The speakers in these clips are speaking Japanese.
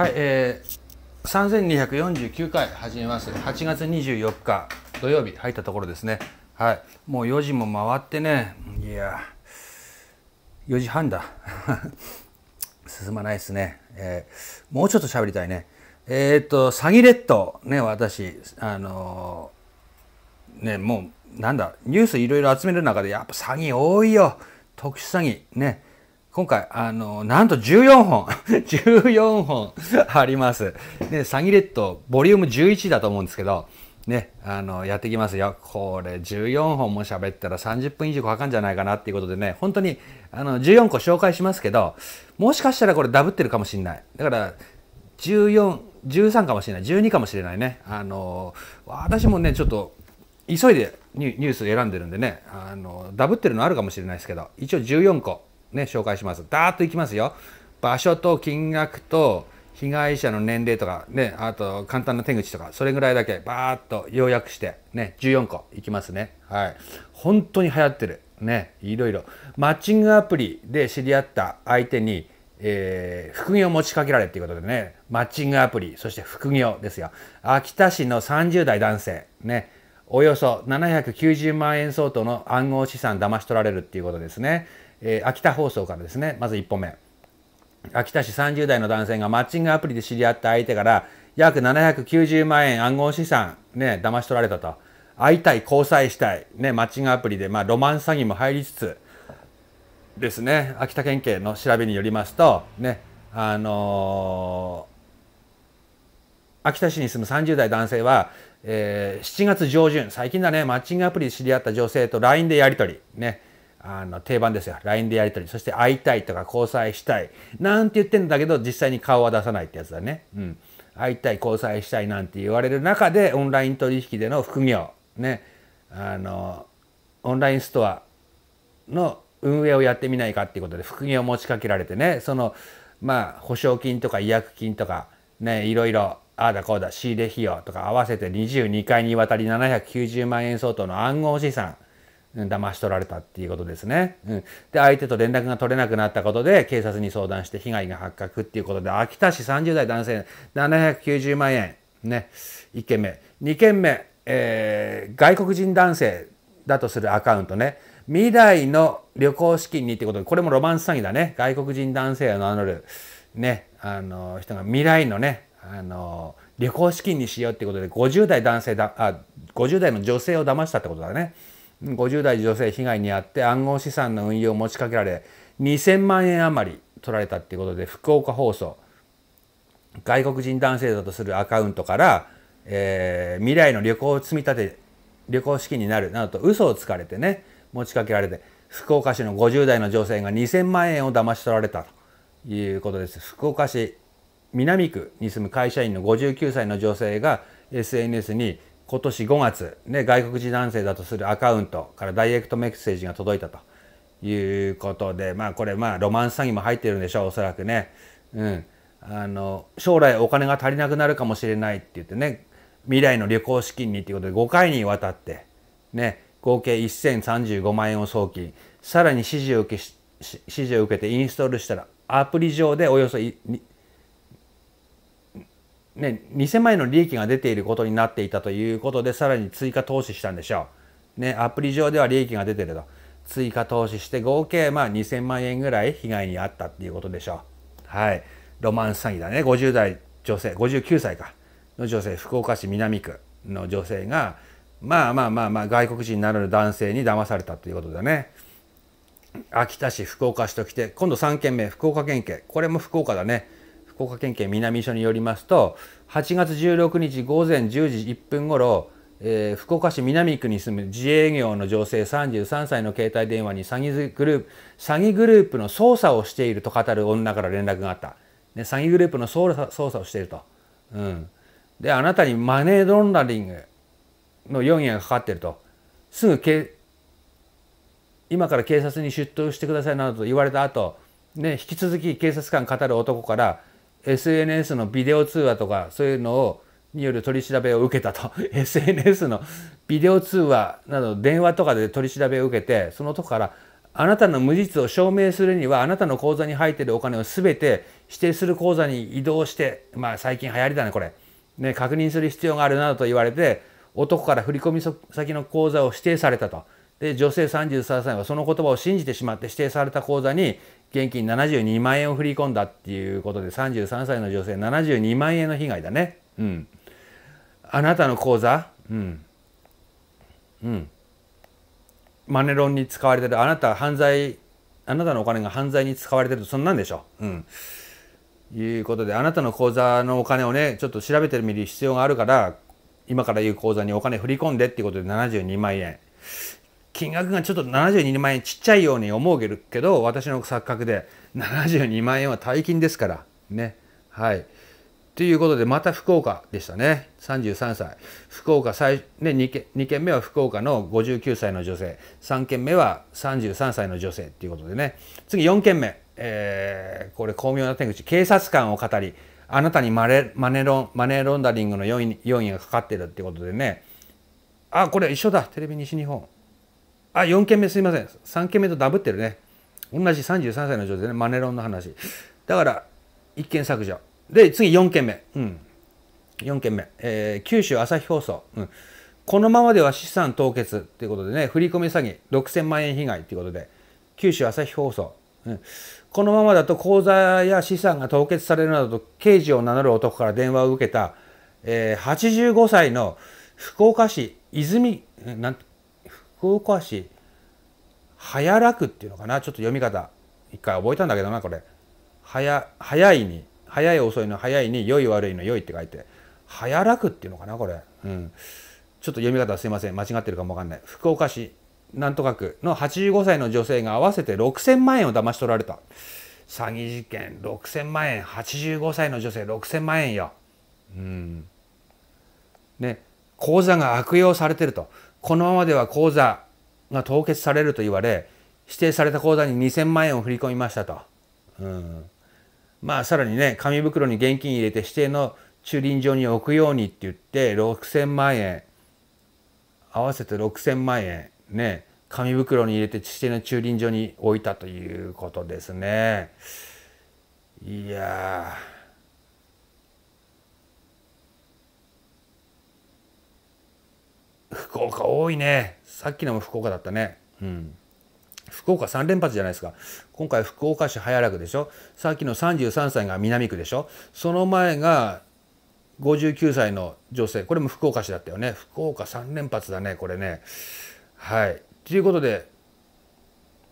はい、えー、3249回始めます。8月24日土曜日入ったところですね。はい、もう4時も回ってね、いや、4時半だ。進まないですね。えー、もうちょっと喋りたいね。えー、っと、詐欺レッね、私、あのー、ね、もう、なんだ、ニュースいろいろ集める中で、やっぱ詐欺多いよ。特殊詐欺。ね。今回、あの、なんと14本、14 本 あります。ね、サギレット、ボリューム11だと思うんですけど、ね、あの、やってきますよ。これ、14本も喋ったら30分以上かかんじゃないかなっていうことでね、本当に、あの、14個紹介しますけど、もしかしたらこれダブってるかもしんない。だから、14、13かもしれない、12かもしれないね。あの、私もね、ちょっと、急いでニュース選んでるんでね、あの、ダブってるのあるかもしれないですけど、一応14個。ね、紹介します。ダーッといきますよ。場所と金額と被害者の年齢とか、ね、あと簡単な手口とか、それぐらいだけバーッと要約して、ね、14個いきますね。はい。本当に流行ってる。ね、いろいろ。マッチングアプリで知り合った相手に、えー、副業を持ちかけられっていうことでね、マッチングアプリ、そして副業ですよ。秋田市の30代男性、ね、およそ790万円相当の暗号資産騙し取られるっていうことですね。えー、秋田放送からですねまず1本目秋田市30代の男性がマッチングアプリで知り合った相手から約790万円暗号資産ね騙し取られたと会いたい交際したい、ね、マッチングアプリで、まあ、ロマン詐欺も入りつつですね秋田県警の調べによりますとねあのー、秋田市に住む30代男性は、えー、7月上旬最近だねマッチングアプリで知り合った女性と LINE でやり取りねあの定番ですよ LINE でやり取りそして会いたいとか交際したいなんて言ってんだけど実際に顔は出さないってやつだね、うん、会いたい交際したいなんて言われる中でオンライン取引での副業ねあのオンラインストアの運営をやってみないかっていうことで副業を持ちかけられてねそのまあ保証金とか違約金とかねいろいろああだこうだ仕入れ費用とか合わせて22回にわたり790万円相当の暗号資産騙し取られたっていうことですね。うん、で、相手と連絡が取れなくなったことで、警察に相談して被害が発覚っていうことで、秋田市30代男性、790万円。ね、1件目。2件目、えー、外国人男性だとするアカウントね。未来の旅行資金にってことで、これもロマンス詐欺だね。外国人男性を名乗る、ね、あの、人が未来のね、あの、旅行資金にしようってことで、50代男性だ、あ、50代の女性を騙したってことだね。50代女性被害に遭って暗号資産の運用を持ちかけられ2000万円余り取られたっていうことで福岡放送外国人男性だとするアカウントから、えー、未来の旅行を積み立て旅行資金になるなどと嘘をつかれてね持ちかけられて福岡市の50代の女性が2000万円を騙し取られたということです福岡市南区に住む会社員の59歳の女性が SNS に今年5月、ね、外国人男性だとするアカウントからダイレクトメッセージが届いたということで、まあこれまあロマンス詐欺も入ってるんでしょう、おそらくね。うん。あの、将来お金が足りなくなるかもしれないって言ってね、未来の旅行資金にということで5回にわたって、ね、合計1035万円を送金、さらに指示を受け指示を受けてインストールしたらアプリ上でおよそね、2000万円の利益が出ていることになっていたということでさらに追加投資したんでしょう。ね、アプリ上では利益が出てると追加投資して合計まあ2000万円ぐらい被害に遭ったっていうことでしょう。はい、ロマンス詐欺だね50代女性59歳かの女性福岡市南区の女性がまあまあまあまあ外国人になる男性に騙されたということだね。秋田市福岡市ときて今度3件目福岡県警これも福岡だね。福岡県警南署によりますと8月16日午前10時1分ごろ、えー、福岡市南区に住む自営業の女性33歳の携帯電話に詐欺グループ詐欺グループの捜査をしていると語る女から連絡があった、ね、詐欺グループの捜査捜査をしていると、うん、であなたにマネーロンダリングの容疑がかかっているとすぐけ今から警察に出頭してくださいなどと言われた後ね、引き続き警察官語る男から SNS のビデオ通話とかそういうのをによる取り調べを受けたと SNS のビデオ通話など電話とかで取り調べを受けてそのとこからあなたの無実を証明するにはあなたの口座に入っているお金を全て指定する口座に移動してまあ最近流行りだねこれね確認する必要があるなどと言われて男から振込先の口座を指定されたと。で女性33歳はその言葉を信じてしまって指定された口座に現金72万円を振り込んだっていうことで33歳の女性72万円の被害だね。うん、あなたの口座、うんうん、マネロンに使われてるあなた犯罪あなたのお金が犯罪に使われてるとそんなんでしょ。うん、いうことであなたの口座のお金をねちょっと調べてみる必要があるから今から言う口座にお金振り込んでっていうことで72万円。金額がちょっと72万円ちっちゃいように思うけど私の錯覚で72万円は大金ですからねはいということでまた福岡でしたね33歳福岡最、ね、2, 件2件目は福岡の59歳の女性3件目は33歳の女性っていうことでね次4件目、えー、これ巧妙な手口警察官を語りあなたにマレマネロンマネーロンダリングの要因要因がかかってるっていうことでねあこれ一緒だテレビ西日本あ、4件目すいません。3件目とダブってるね。同じ33歳の女性ね。マネロンの話。だから、1件削除。で、次4件目。うん。4件目。えー、九州朝日放送。うん。このままでは資産凍結ということでね、振り込み詐欺6000万円被害ということで、九州朝日放送。うん、このままだと口座や資産が凍結されるなどと刑事を名乗る男から電話を受けた、えー、85歳の福岡市泉なん福岡市早楽っていうのかなちょっと読み方一回覚えたんだけどなこれ早早いに早い遅いの早いに良い悪いの良いって書いて早楽っていうのかなこれ、うん、ちょっと読み方すいません間違ってるかもわかんない福岡市なんとか区の85歳の女性が合わせて6000万円を騙し取られた詐欺事件6000万円85歳の女性6000万円よ、うん、ね口座が悪用されてるとこのままでは口座が凍結されると言われ指定された口座に2000万円を振り込みましたと、うん、まあさらにね紙袋に現金入れて指定の駐輪場に置くようにって言って6000万円合わせて6000万円ね紙袋に入れて指定の駐輪場に置いたということですねいや福岡多いね。さっきのも福岡だったね。うん。福岡3連発じゃないですか。今回福岡市早良区でしょ。さっきの33歳が南区でしょ。その前が59歳の女性。これも福岡市だったよね。福岡3連発だね、これね。はい。ということで、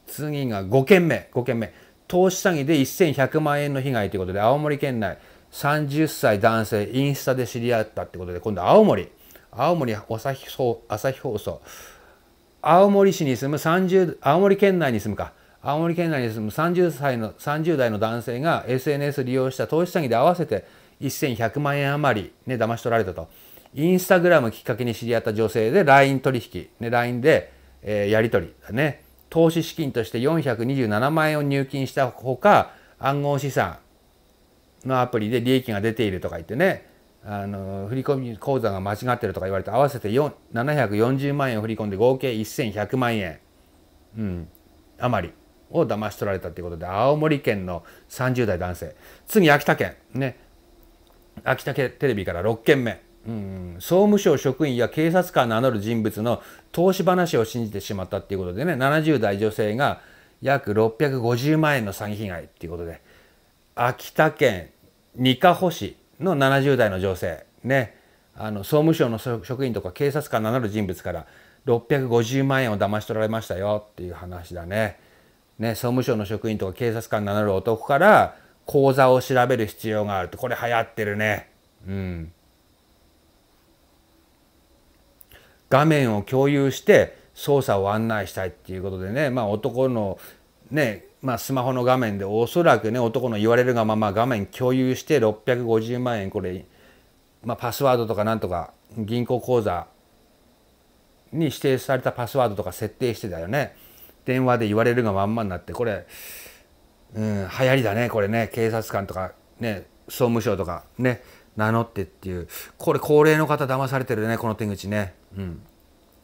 次が5件目。5件目。投資詐欺で1100万円の被害ということで、青森県内30歳男性、インスタで知り合ったってことで、今度青森。青森朝日朝日放送青森市に住む30青森県内に住むか青森県内に住む30歳の30代の男性が SNS 利用した投資詐欺で合わせて1100万円余り、ね、騙し取られたとインスタグラムきっかけに知り合った女性で LINE 取引、ね、LINE で、えー、やり取りだね投資資金として427万円を入金したほか暗号資産のアプリで利益が出ているとか言ってねあの振込口座が間違ってるとか言われて合わせて740万円振り込んで合計1100万円、うん、余りを騙し取られたということで青森県の30代男性次秋田県ね秋田テレビから6件目、うん、総務省職員や警察官名乗る人物の投資話を信じてしまったっていうことでね70代女性が約650万円の詐欺被害っていうことで秋田県にかほ市の70代の女性ねあの総務省の職員とか警察官名乗る人物から650万円を騙し取られましたよっていう話だね。ね総務省の職員とか警察官名乗る男から口座を調べる必要があるってこれ流行ってるね。うん、画面を共有して操作を案内したいっていうことでね、まあ、男の、ね、まあ、スマホの画面でおそらくね男の言われるがまま画面共有して650万円これ、まあ、パスワードとかなんとか銀行口座に指定されたパスワードとか設定してだよね電話で言われるがまんまになってこれ、うん、流行りだねこれね警察官とかね総務省とかね名乗ってっていうこれ高齢の方騙されてるねこの手口ね。うん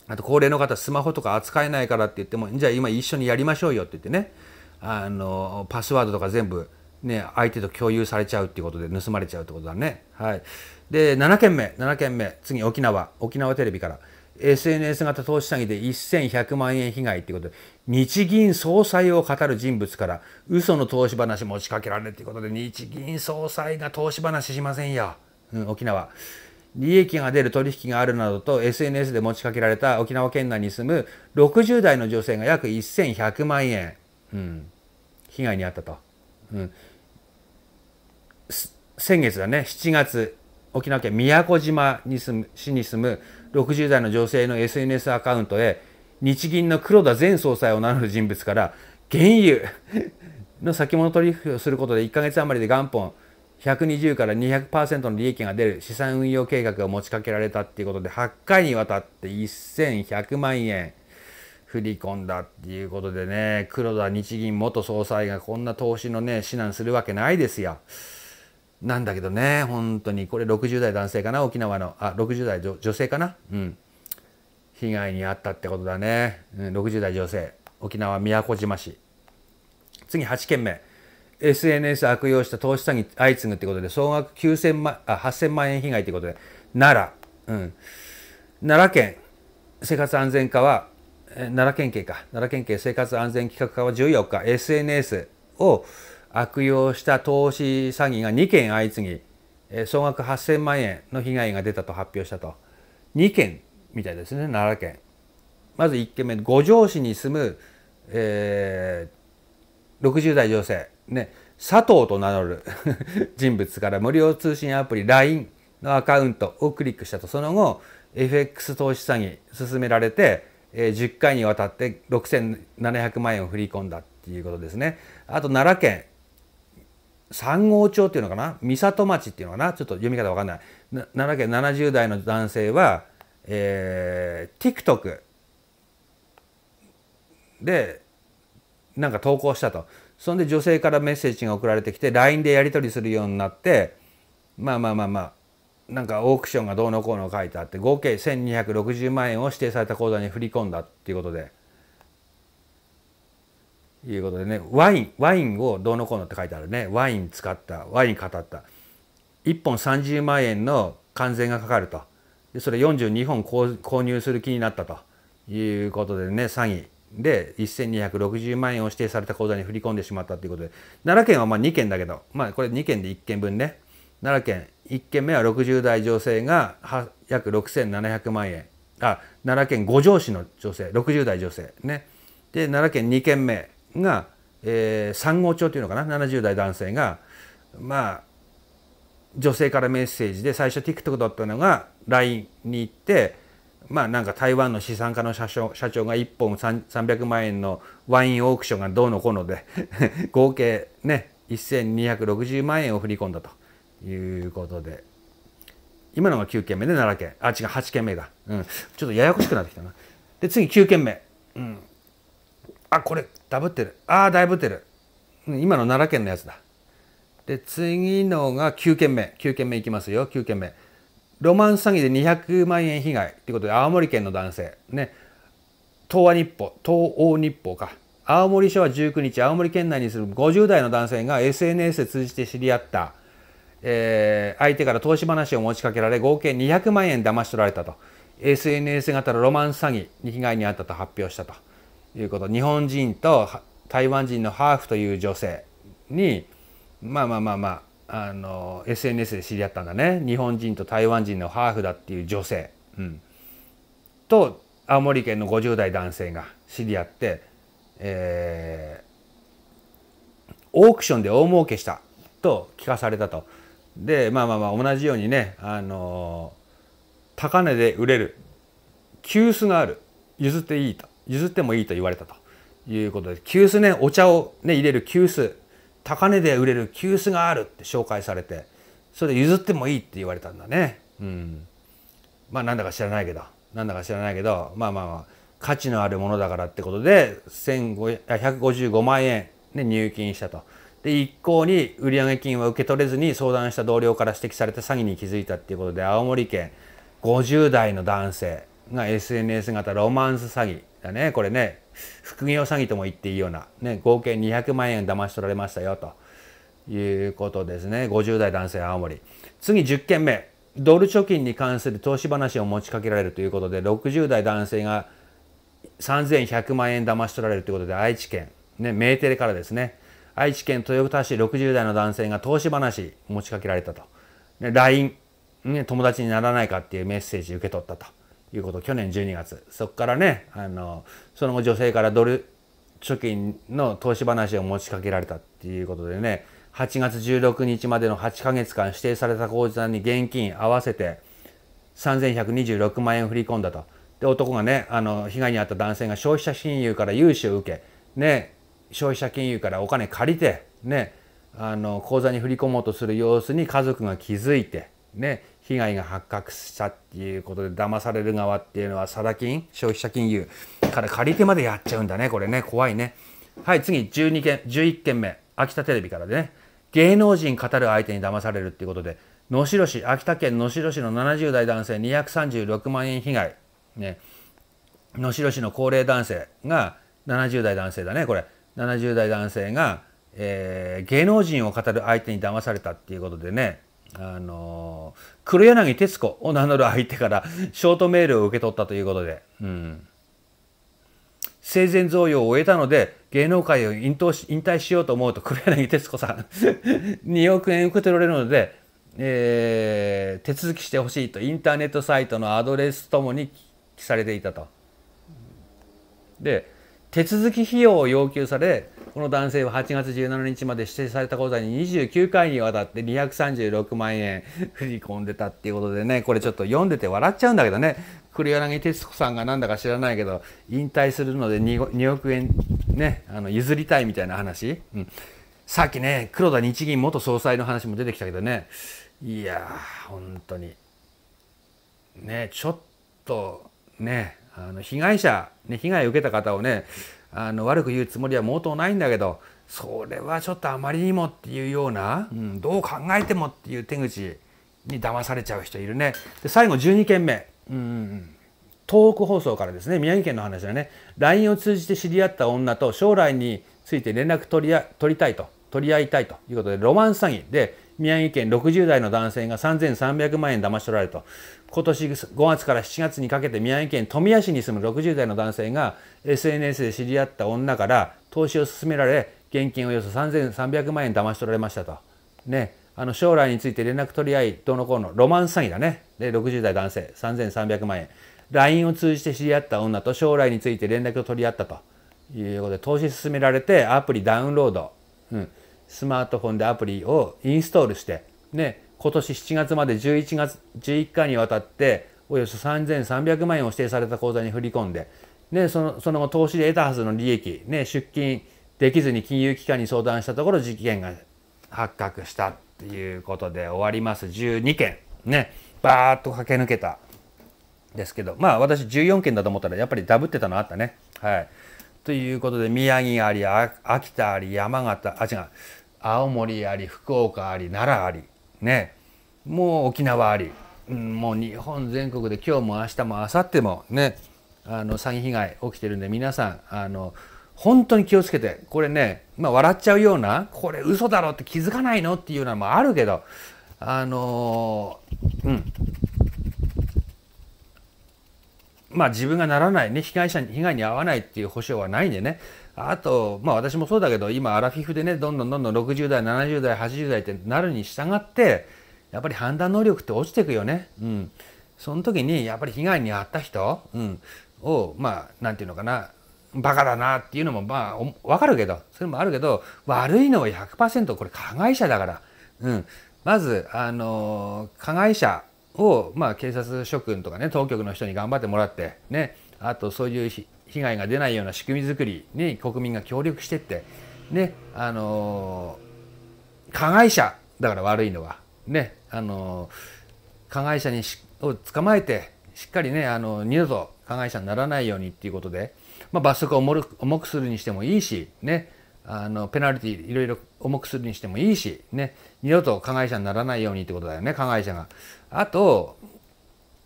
あと高齢の方スマホとか扱えないからって言ってもじゃあ今一緒にやりましょうよって言ってねあのパスワードとか全部、ね、相手と共有されちゃうっていうことで盗まれちゃうってことだね。はい、で7件目7件目次沖縄沖縄テレビから SNS 型投資詐欺で1100万円被害っていうことで日銀総裁を語る人物から嘘の投資話持ちかけられるっていうことで日銀総裁が投資話しませんよ、うん、沖縄。利益が出る取引があるなどと SNS で持ちかけられた沖縄県内に住む60代の女性が約1100万円、うん、被害に遭ったと。うん、先月だね、7月、沖縄県宮古島に住む市に住む60代の女性の SNS アカウントへ、日銀の黒田前総裁を名乗る人物から、原油の先物取引をすることで1か月余りで元本120から200%の利益が出る資産運用計画が持ちかけられたっていうことで8回にわたって1100万円振り込んだっていうことでね、黒田日銀元総裁がこんな投資のね、指南するわけないですよ。なんだけどね、本当に、これ60代男性かな、沖縄の、あ、60代女性かな、うん。被害に遭ったってことだね。うん、60代女性、沖縄宮古島市。次、8件目。SNS 悪用した投資詐欺相次ぐってことで、総額9000万、あ、8000万円被害ってことで、奈良、うん。奈良県生活安全課は、奈良県警か奈良県警生活安全企画課は14日 SNS を悪用した投資詐欺が2件相次ぎ総額8,000万円の被害が出たと発表したと2件みたいですね奈良県まず1件目五条市に住む、えー、60代女性ね佐藤と名乗る 人物から無料通信アプリ LINE のアカウントをクリックしたとその後 FX 投資詐欺進められてえー、10回にわたって6700万円を振り込んだっていうことですね。あと奈良県三郷町っていうのかな三里町っていうのかなちょっと読み方わかんない奈良県70代の男性は、えー、TikTok でなんか投稿したとそんで女性からメッセージが送られてきて LINE でやり取りするようになってまあまあまあまあなんかオークションがどうのこうの書いてあって合計1260万円を指定された口座に振り込んだっていうことでいうことでねワインワインをどうのこうのって書いてあるねワイン使ったワイン語った1本30万円の関税がかかるとでそれ42本購入する気になったということでね詐欺で1260万円を指定された口座に振り込んでしまったということで奈良県はまあ2件だけどまあこれ2件で1件分ね奈良県1件目は60代女性が約6700万円あ奈良県五条市の女性60代女性ねで奈良県2件目が、えー、三号町というのかな70代男性がまあ女性からメッセージで最初 TikTok だったのが LINE に行ってまあなんか台湾の資産家の社長社長が1本300万円のワインオークションがどうのこうので 合計ね1260万円を振り込んだと。いうことで。今のが9件目で奈良県。あ、違う、8件目だ。うん。ちょっとややこしくなってきたな。で、次9件目。うん。あ、これ、ダブってる。ああ、ダブってる。今の奈良県のやつだ。で、次のが9件目。9件目いきますよ。9件目。ロマンス詐欺で200万円被害ということで、青森県の男性。ね。東亜日報、東欧日報か。青森署は19日、青森県内にする50代の男性が SNS で通じて知り合った。えー、相手から投資話を持ちかけられ合計200万円騙し取られたと SNS 型のロマン詐欺に被害に遭ったと発表したということ日本人と台湾人のハーフという女性にまあまあまあまああの SNS で知り合ったんだね日本人と台湾人のハーフだっていう女性、うん、と青森県の50代男性が知り合って、えー、オークションで大儲けしたと聞かされたと。でまあまあまあ同じようにね、あのー、高値で売れる急須がある譲っていいと譲ってもいいと言われたということで急須ねお茶を、ね、入れる急須高値で売れる急須があるって紹介されてそれで譲ってもいいって言われたんだね。うん、まあなんだか知らないけどなんだか知らないけどまあまあまあ価値のあるものだからってことで155 5 5万円、ね、入金したと。で一向に売上金は受け取れずに相談した同僚から指摘されて詐欺に気づいたっていうことで青森県50代の男性が SNS 型ロマンス詐欺だねこれね副業詐欺とも言っていいような、ね、合計200万円騙し取られましたよということですね50代男性青森次10件目ドル貯金に関する投資話を持ちかけられるということで60代男性が3100万円騙し取られるということで愛知県、ね、メーテレからですね愛知県豊田市60代の男性が投資話持ちかけられたと。LINE、ね、友達にならないかっていうメッセージ受け取ったということ、去年12月。そこからね、あの、その後女性からドル貯金の投資話を持ちかけられたっていうことでね、8月16日までの8ヶ月間指定された口座に現金合わせて3126万円振り込んだと。で、男がね、あの、被害に遭った男性が消費者金融から融資を受け、ね、消費者金融からお金借りて、ね、あの口座に振り込もうとする様子に家族が気づいて、ね、被害が発覚したっていうことで騙される側っていうのは定金消費者金融から借りてまでやっちゃうんだねこれね怖いねはい次12件11件目秋田テレビからでね芸能人語る相手に騙されるっていうことで能代市秋田県能代市の70代男性236万円被害ね能代市の高齢男性が70代男性だねこれ70代男性が、えー、芸能人を語る相手に騙されたっていうことでねあのー、黒柳徹子を名乗る相手から ショートメールを受け取ったということで、うん、生前贈与を終えたので芸能界を引退しようと思うと黒柳徹子さん2 億円受け取られるので、えー、手続きしてほしいとインターネットサイトのアドレスともに記されていたと。で手続き費用を要求されこの男性は8月17日まで指定された口座に29回にわたって236万円 振り込んでたっていうことでねこれちょっと読んでて笑っちゃうんだけどね栗柳徹子さんがなんだか知らないけど引退するので 2, 2億円ねあの譲りたいみたいな話、うん、さっきね黒田日銀元総裁の話も出てきたけどねいやー本当にねちょっとねあの被害者、ね、被害を受けた方をねあの悪く言うつもりは毛頭ないんだけどそれはちょっとあまりにもっていうような、うん、どう考えてもっていう手口に騙されちゃう人いるね。で最後12件目、うん、東北放送からですね宮城県の話だね LINE を通じて知り合った女と将来について連絡取り取りたいと取り合いたいということでロマンス詐欺で宮城県60代の男性が3300万円騙し取られると今年5月から7月にかけて宮城県富谷市に住む60代の男性が SNS で知り合った女から投資を勧められ現金およそ3300万円騙し取られましたと。ね、あの将来について連絡取り合いどのこうのロマンス詐欺だね。で60代男性3300万円 LINE を通じて知り合った女と将来について連絡を取り合ったということで投資勧められてアプリダウンロード、うん、スマートフォンでアプリをインストールして、ね、今年7月まで11月11回にわたっておよそ3300万円を指定された口座に振り込んで、ね、そのその後投資で得たはずの利益、ね、出金できずに金融機関に相談したところ事件が発覚したっていうことで終わります12件ねバーッと駆け抜けたですけどまあ私14件だと思ったらやっぱりダブってたのあったねはいということで宮城あり秋田あり山形あ違う青森あり福岡あり奈良ありねもう沖縄あり、うん、もう日本全国で今日も明日も明後日もねあの詐欺被害起きてるんで皆さんあの本当に気をつけてこれね、まあ、笑っちゃうようなこれ嘘だろって気づかないのっていうのもあるけどあのー、うんまあ自分がならないね被害者に被害に遭わないっていう保証はないんでねあとまあ私もそうだけど今アラフィフでねどんどんどんどん60代70代80代ってなるに従ってやっぱり判断能力って落ちていくよね。うん。その時にやっぱり被害に遭った人、うん、をまあ何て言うのかなバカだなっていうのもまあ分かるけどそれもあるけど悪いのは100%これ加害者だから、うん、まずあの加害者を、まあ、警察諸君とかね当局の人に頑張ってもらって、ね、あとそういう被害が出ないような仕組み作りに国民が協力してって、ねあの加害者だから悪いのは、ね、あの加害者にを捕まえてしっかりねあの二度と加害者にならないようにっていうことで、まあ、罰則を重くするにしてもいいし、ね、あのペナルティいろいろ重くするにしてもいいし、ね、二度と加害者にならないようにってことだよね加害者が。あと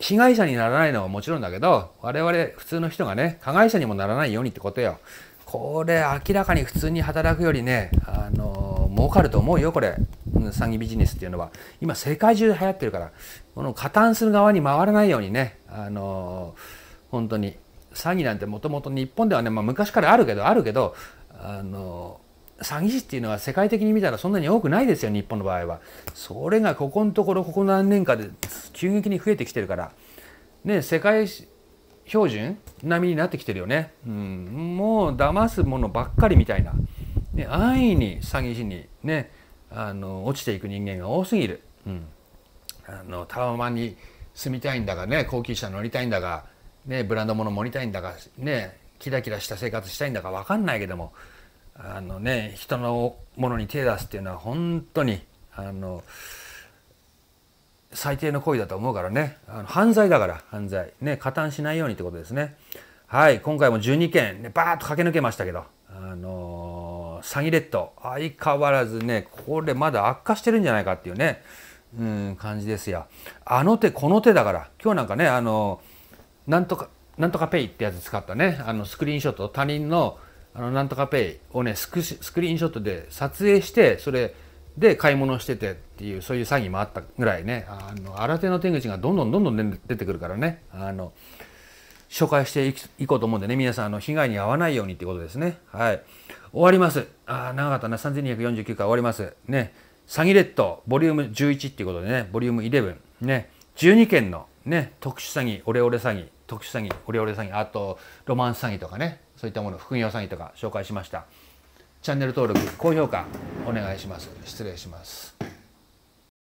被害者にならないのはもちろんだけど我々普通の人がね加害者にもならないようにってことよ。これ明らかに普通に働くよりねあの儲かると思うよこれ。詐欺ビジネスっていうのは今世界中で流行ってるからこの加担する側に回らないようにねあの本当に詐欺なんてもともと日本ではね、まあ、昔からあるけどあるけどあの詐欺師っていうのは世界的に見たらそんなに多くないですよ日本の場合は。それがここのところここ何年かで急激に増えてきてるから、ね、世界標準並みになってきてるよね、うん、もう騙すものばっかりみたいな、ね、安易に詐欺師にねあの落ちていく人間が多すぎる、うん、あのタワマンに住みたいんだがね高級車乗りたいんだが、ね、ブランド物盛りたいんだがねキラキラした生活したいんだか分かんないけどもあの、ね、人のものに手出すっていうのは本当にあの最低の行為だと思うからねあの犯罪だから犯罪ね加担しないようにってことですねはい今回も12件ねバーッと駆け抜けましたけどあの詐欺レッド相変わらずねこれまだ悪化してるんじゃないかっていうねうん感じですよあの手この手だから今日なんかねあのなんとかなんとかペイってやつ使ったねあのスクリーンショット他人のあのなんとかペイをねスクスクリーンショットで撮影してそれで買い物しててっていうそういう詐欺もあったぐらいねあの新手の手口がどんどんどんどん出てくるからねあの紹介していこうと思うんでね、皆さん、あの、被害に遭わないようにってことですね。はい。終わります。ああ、長かったな。3249回終わります。ね。詐欺レッド、ボリューム11っていうことでね、ボリューム11。ね。12件の、ね、特殊詐欺、オレオレ詐欺、特殊詐欺、オレオレ詐欺、あと、ロマンス詐欺とかね、そういったもの、副業詐欺とか紹介しました。チャンネル登録、高評価、お願いします。失礼します。